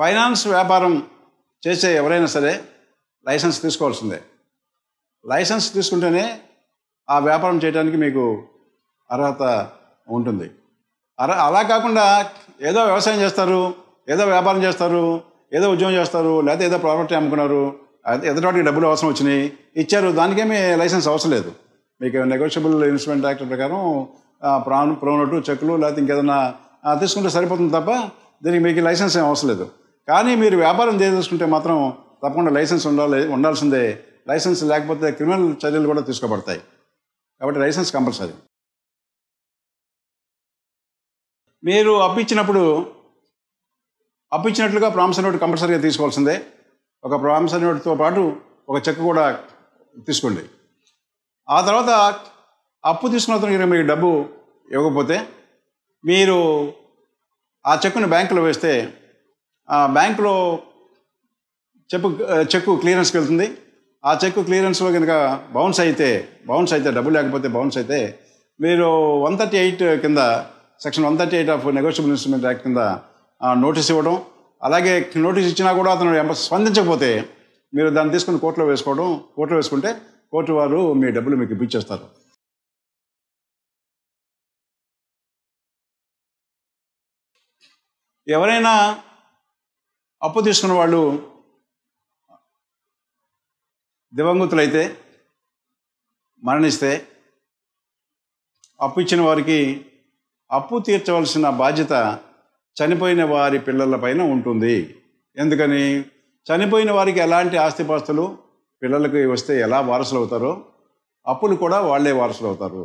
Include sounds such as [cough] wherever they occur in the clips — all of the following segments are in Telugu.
ఫైనాన్స్ వ్యాపారం చేసే ఎవరైనా సరే లైసెన్స్ తీసుకోవాల్సిందే లైసెన్స్ తీసుకుంటేనే ఆ వ్యాపారం చేయడానికి మీకు అర్హత ఉంటుంది అర అలా కాకుండా ఏదో వ్యవసాయం చేస్తారు ఏదో వ్యాపారం చేస్తారు ఏదో ఉద్యోగం చేస్తారు లేకపోతే ఏదో ప్రాపర్టీ అమ్ముకున్నారు ఎదుటివాటికి డబ్బులు అవసరం వచ్చినాయి ఇచ్చారు దానికేమీ లైసెన్స్ అవసరం లేదు మీకు నెగోషియబుల్ ఇన్వెస్ట్మెంట్ యాక్ట్ ప్రకారం ప్రాన్ ప్రోనోటు చెక్కులు లేకపోతే ఇంకేదన్నా తీసుకుంటే సరిపోతుంది తప్ప దీనికి మీకు లైసెన్స్ ఏం అవసరం లేదు కానీ మీరు వ్యాపారం చేయదలుచుకుంటే మాత్రం తప్పకుండా లైసెన్స్ ఉండాలి ఉండాల్సిందే లైసెన్స్ లేకపోతే క్రిమినల్ చర్యలు కూడా తీసుకోబడతాయి కాబట్టి లైసెన్స్ కంపల్సరీ మీరు అప్పు ఇచ్చినప్పుడు ప్రామిసరీ నోట్ కంపల్సరీగా తీసుకోవాల్సిందే ఒక ప్రామిసరీ నోట్తో పాటు ఒక చెక్ కూడా తీసుకోండి ఆ తర్వాత అప్పు తీసుకున్న తర్వాత మీకు డబ్బు ఇవ్వకపోతే మీరు ఆ చెక్కును బ్యాంకులో వేస్తే బ్యాంకులో చెక్ చెక్కు క్లియరెన్స్కి వెళ్తుంది ఆ చెక్కు క్లియరెన్స్లో కనుక బౌన్స్ అయితే బౌన్స్ అయితే డబ్బు లేకపోతే బౌన్స్ అయితే మీరు వన్ థర్టీ ఎయిట్ కింద section one thirty eight of negotiable instrument act కింద నోటీస్ ఇవ్వడం అలాగే నోటీస్ ఇచ్చినా కూడా అతను స్పందించకపోతే మీరు దాన్ని తీసుకుని కోర్టులో వేసుకోవడం కోర్టులో వేసుకుంటే కోర్టు వారు మీ డబ్బులు మీకు ఇప్పించేస్తారు ఎవరైనా అప్పు తీసుకున్న వాళ్ళు దివంగతులైతే మరణిస్తే అప్పు ఇచ్చిన వారికి అప్పు తీర్చవలసిన బాధ్యత చనిపోయిన వారి పిల్లలపైన ఉంటుంది ఎందుకని చనిపోయిన వారికి ఎలాంటి ఆస్తిపాస్తులు పిల్లలకి వస్తే ఎలా వారసులు అవుతారో అప్పులు కూడా వాళ్ళే వారసులు అవుతారు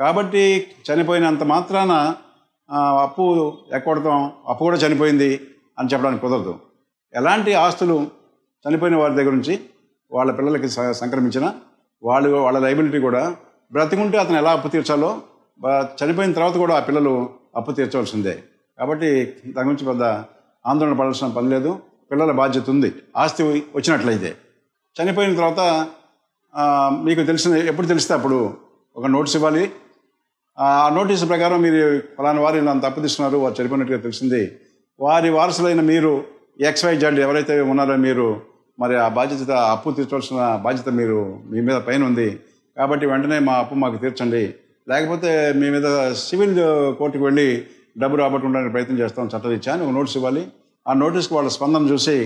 కాబట్టి చనిపోయినంత మాత్రాన అప్పు ఎక్కడతాం అప్పు కూడా చనిపోయింది అని చెప్పడానికి కుదరదు ఎలాంటి ఆస్తులు చనిపోయిన వారి దగ్గర నుంచి వాళ్ళ పిల్లలకి సంక్రమించిన వాళ్ళు వాళ్ళ లైబిలిటీ కూడా బ్రతికుంటే అతను ఎలా అప్పు తీర్చాలో చనిపోయిన తర్వాత కూడా ఆ పిల్లలు అప్పు తీర్చవలసిందే కాబట్టి దాని గురించి పెద్ద ఆందోళన పడాల్సిన పని లేదు పిల్లల బాధ్యత ఉంది ఆస్తి వచ్చినట్లయితే చనిపోయిన తర్వాత మీకు తెలిసిన ఎప్పుడు తెలిస్తే అప్పుడు ఒక నోటీస్ ఇవ్వాలి ఆ నోటీసు ప్రకారం మీరు ఫలానా వారు ఇలా తప్పు తీస్తున్నారు వారు చనిపోయినట్టుగా తెలిసింది వారి వారసులైన మీరు ఎక్స్వై జడ్ ఎవరైతే ఉన్నారో మీరు మరి ఆ బాధ్యత అప్పు తీర్చవలసిన బాధ్యత మీరు మీ మీద పైన ఉంది కాబట్టి వెంటనే మా అప్పు మాకు తీర్చండి లేకపోతే మీ మీద సివిల్ కోర్టుకు వెళ్ళి డబ్బు రాబట్టుకోవడానికి ప్రయత్నం చేస్తాం చట్టరీత్యా అని ఒక నోటీస్ ఇవ్వాలి ఆ నోటీస్కి వాళ్ళ స్పందన చూసి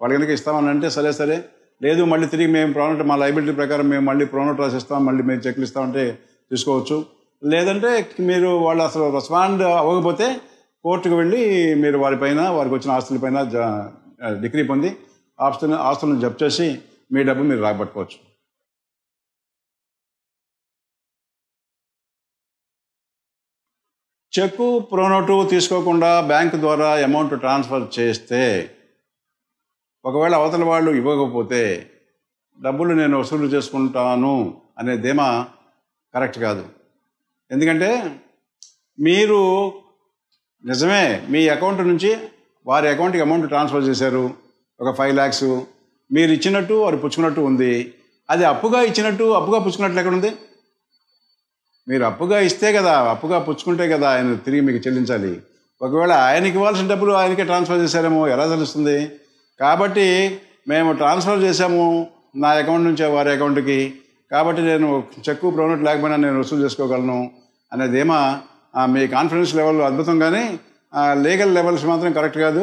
వాళ్ళు కనుక ఇస్తామని అంటే సరే సరే లేదు మళ్ళీ తిరిగి మేము ప్రోనోట్ మా లైబిలిటీ ప్రకారం మేము మళ్ళీ ప్రోనోట్ రాసిస్తాం మళ్ళీ మేము చెక్లు ఇస్తామంటే తీసుకోవచ్చు లేదంటే మీరు వాళ్ళు అసలు రెస్పాండ్ అవ్వకపోతే కోర్టుకు వెళ్ళి మీరు వారిపైన వారికి వచ్చిన ఆస్తుల పైన డిగ్రీ పొంది ఆస్తులను ఆస్తులను జప్తు చేసి మీ డబ్బు మీరు రాబట్టుకోవచ్చు చెక్కు ప్రోనోటు తీసుకోకుండా బ్యాంక్ ద్వారా అమౌంట్ ట్రాన్స్ఫర్ చేస్తే ఒకవేళ అవతల వాళ్ళు ఇవ్వకపోతే డబ్బులు నేను వసూలు చేసుకుంటాను అనే ధీమా కరెక్ట్ కాదు ఎందుకంటే మీరు నిజమే మీ అకౌంట్ నుంచి వారి అకౌంట్కి అమౌంట్ ట్రాన్స్ఫర్ చేశారు ఒక ఫైవ్ ల్యాక్స్ మీరు ఇచ్చినట్టు వారు పుచ్చుకున్నట్టు ఉంది అది అప్పుగా ఇచ్చినట్టు అప్పుగా పుచ్చుకున్నట్లు ఎక్కడ ఉంది మీరు అప్పుగా ఇస్తే కదా అప్పుగా పుచ్చుకుంటే కదా ఆయన తిరిగి మీకు చెల్లించాలి ఒకవేళ ఆయనకి ఇవ్వాల్సిన డబ్బులు ఆయనకే ట్రాన్స్ఫర్ చేశారేమో ఎలా తెలుస్తుంది కాబట్టి మేము ట్రాన్స్ఫర్ చేశాము నా అకౌంట్ నుంచి వారి అకౌంట్కి కాబట్టి నేను చెక్కు ప్రోనట్ లేకపోయినా నేను వసూలు చేసుకోగలను అనేది ఏమా మీ కాన్ఫిడెన్స్ లెవెల్ అద్భుతం కానీ లీగల్ లెవెల్స్ మాత్రం కరెక్ట్ కాదు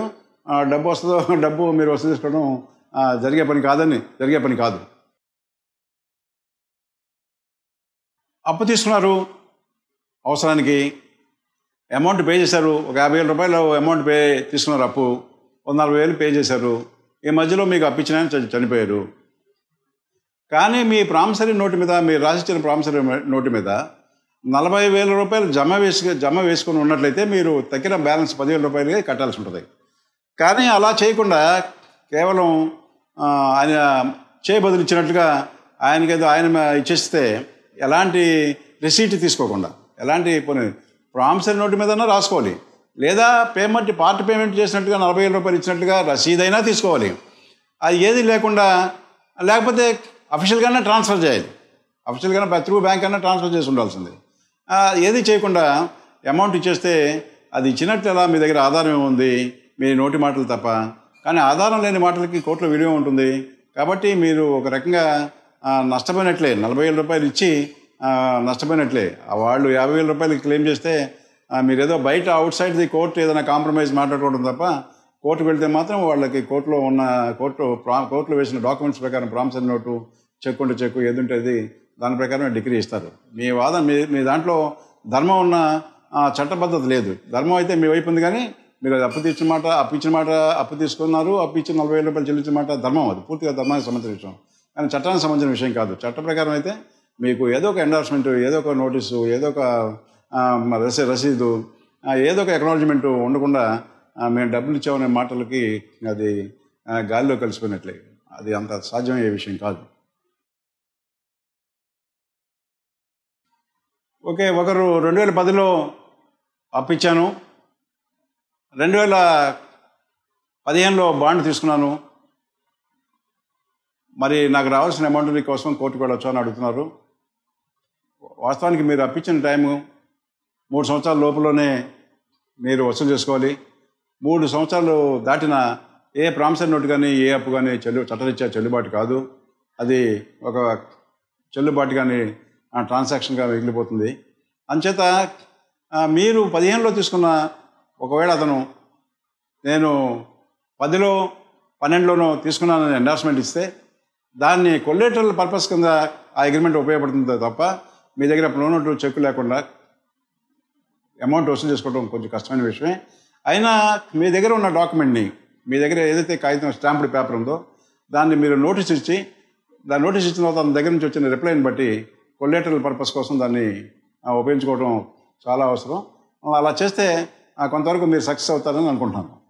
డబ్బు వస్తుందో [laughs] డబ్బు మీరు వసూలు చేసుకోవడం జరిగే పని కాదని జరిగే పని కాదు అప్పు తీసుకున్నారు అవసరానికి అమౌంట్ పే చేశారు ఒక యాభై వేల రూపాయలు అమౌంట్ పే తీసుకున్నారు అప్పు వంద నలభై వేలు పే చేశారు ఈ మధ్యలో మీకు అప్పించిన చనిపోయారు కానీ మీ ప్రామిసరీ నోటు మీద మీరు రాసిచ్చిన ప్రామిసరీ నోటు మీద నలభై వేల రూపాయలు జమ వేసి జమ వేసుకుని ఉన్నట్లయితే మీరు తగ్గిన బ్యాలెన్స్ పదివేల రూపాయలుగా కట్టాల్సి ఉంటుంది కానీ అలా చేయకుండా కేవలం ఆయన ఆయనకి ఆయనకేదో ఆయన ఇచ్చేస్తే ఎలాంటి రిసీట్ తీసుకోకుండా ఎలాంటి కొన్ని ప్రామిసరీ నోటు మీద రాసుకోవాలి లేదా పేమెంట్ పార్ట్ పేమెంట్ చేసినట్టుగా నలభై వేల రూపాయలు ఇచ్చినట్టుగా రసీదైనా తీసుకోవాలి అది ఏది లేకుండా లేకపోతే అఫీషియల్గానే ట్రాన్స్ఫర్ చేయాలి అఫీషియల్గానే త్రూ బ్యాంక్ అయినా ట్రాన్స్ఫర్ చేసి ఉండాల్సిందే ఏది చేయకుండా అమౌంట్ ఇచ్చేస్తే అది ఇచ్చినట్లు ఎలా మీ దగ్గర ఆధారం ఏముంది మీ నోటి మాటలు తప్ప కానీ ఆధారం లేని మాటలకి కోట్ల విలువ ఉంటుంది కాబట్టి మీరు ఒక రకంగా నష్టపోయినట్లే నలభై వేల రూపాయలు ఇచ్చి నష్టపోయినట్లే వాళ్ళు యాభై వేల రూపాయలు క్లెయిమ్ చేస్తే మీరు ఏదో బయట అవుట్ సైడ్ ది కోర్టు ఏదైనా కాంప్రమైజ్ మాట్లాడుకోవడం తప్ప కోర్టు వెళ్తే మాత్రం వాళ్ళకి కోర్టులో ఉన్న కోర్టు ప్రా కోర్టులో వేసిన డాక్యుమెంట్స్ ప్రకారం ప్రామిసరీ నోటు చెక్కుంటే చెక్కు ఏది ఉంటుంది దాని ప్రకారమే డిగ్రీ ఇస్తారు మీ వాదన మీ మీ దాంట్లో ధర్మం ఉన్న చట్టబద్ధత లేదు ధర్మం అయితే మీ వైపు ఉంది కానీ మీరు అది అప్పు తీర్చిన మాట అప్పు ఇచ్చిన మాట అప్పు తీసుకున్నారు అప్పు ఇచ్చిన నలభై వేల రూపాయలు చెల్లించిన మాట ధర్మం అది పూర్తిగా ధర్మానికి సంబంధించిన విషయం కానీ చట్టానికి సంబంధించిన విషయం కాదు చట్ట ప్రకారం అయితే మీకు ఏదో ఒక ఎండార్స్మెంట్ ఏదో ఒక నోటీసు ఏదో ఒక రసీ రసీదు ఏదో ఒక ఎక్నాలజ్మెంట్ ఉండకుండా మేము డబ్బులు ఇచ్చామనే మాటలకి అది గాలిలో కలిసిపోయినట్లే అది అంత సాధ్యమయ్యే విషయం కాదు ఓకే ఒకరు రెండు వేల పదిలో అప్పించాను రెండు వేల పదిహేనులో బాండ్ తీసుకున్నాను మరి నాకు రావాల్సిన అమౌంట్ కోసం కోర్టుకు వెళ్ళొచ్చు అని అడుగుతున్నారు వాస్తవానికి మీరు అప్పించిన టైము మూడు సంవత్సరాల లోపలనే మీరు వసూలు చేసుకోవాలి మూడు సంవత్సరాలు దాటిన ఏ ప్రామిసరీ నోటు కానీ ఏ అప్పు కానీ చెల్లు చట్టరీత్యా చెల్లుబాటు కాదు అది ఒక చెల్లుబాటు కానీ ట్రాన్సాక్షన్గా మిగిలిపోతుంది అంచేత మీరు పదిహేనులో తీసుకున్న ఒకవేళ అతను నేను పదిలో పన్నెండులోనో తీసుకున్నానని ఎండార్స్మెంట్ ఇస్తే దాన్ని కొలేటరల్ పర్పస్ కింద ఆ అగ్రిమెంట్ ఉపయోగపడుతుంది తప్ప మీ దగ్గర నోట్లు చెక్ లేకుండా అమౌంట్ వసూలు చేసుకోవడం కొంచెం కష్టమైన విషయమే అయినా మీ దగ్గర ఉన్న డాక్యుమెంట్ని మీ దగ్గర ఏదైతే కాగితం స్టాంప్డ్ పేపర్ ఉందో దాన్ని మీరు నోటీస్ ఇచ్చి దాన్ని నోటీస్ ఇచ్చిన తర్వాత దగ్గర నుంచి వచ్చిన రిప్లైని బట్టి కొల్లేటరల్ పర్పస్ కోసం దాన్ని ఉపయోగించుకోవడం చాలా అవసరం అలా చేస్తే కొంతవరకు మీరు సక్సెస్ అవుతారని అనుకుంటున్నాను